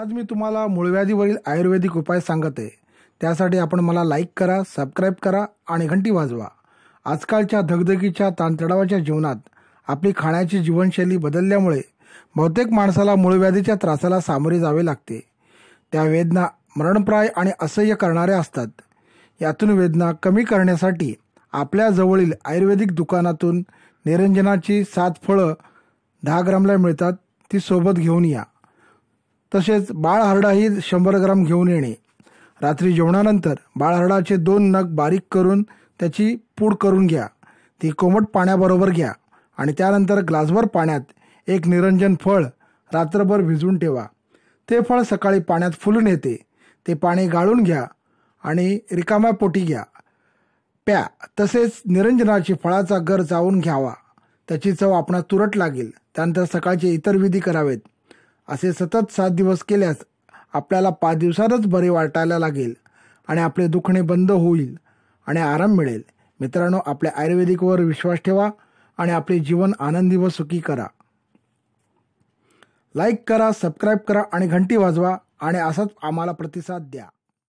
आज मी तुम्हाला मूळव्याधीवरील आयुर्वेदिक उपाय सांगत आहे त्यासाठी आपण मला लाईक करा सबस्क्राईब करा आणि घंटी वाजवा आजकालच्या धगधगीच्या ताणतणावाच्या जीवनात आपली खाण्याची जीवनशैली बदलल्यामुळे बहुतेक माणसाला मूळव्याधीच्या त्रासाला सामोरे जावे लागते त्या वेदना मरणप्राय आणि असह्य करणाऱ्या असतात यातून वेदना कमी करण्यासाठी आपल्या जवळील आयुर्वेदिक दुकानातून निरंजनाची सात फळं दहा ग्रामला मिळतात ती सोबत घेऊन या तसेच बाळहरडाही शंभर ग्राम घेऊन येणे रात्री जेवणानंतर बाळहरडाचे दोन नग बारीक करून त्याची पूड करून घ्या ती कोमट पाण्याबरोबर घ्या आणि त्यानंतर ग्लासभर पाण्यात एक निरंजन फळ रात्रभर भिजवून ठेवा ते फळ सकाळी पाण्यात फुलून येते ते पाणी गाळून घ्या आणि रिकाम्या पोटी घ्या प्या तसेच निरंजनाची फळाचा गर जाऊन घ्यावा त्याची चव आपणास तुरट लागेल त्यानंतर सकाळचे इतर विधी करावेत असे सतत सात दिवस केल्यास आपल्याला पाच दिवसातच बरे वाटायला लागेल आणि आपले दुखणे बंद होईल आणि आराम मिळेल मित्रांनो आपल्या आयुर्वेदिकवर विश्वास ठेवा आणि आपले जीवन आनंदी व सुखी करा लाईक करा सबस्क्राईब करा आणि घंटी वाजवा आणि असाच आम्हाला प्रतिसाद द्या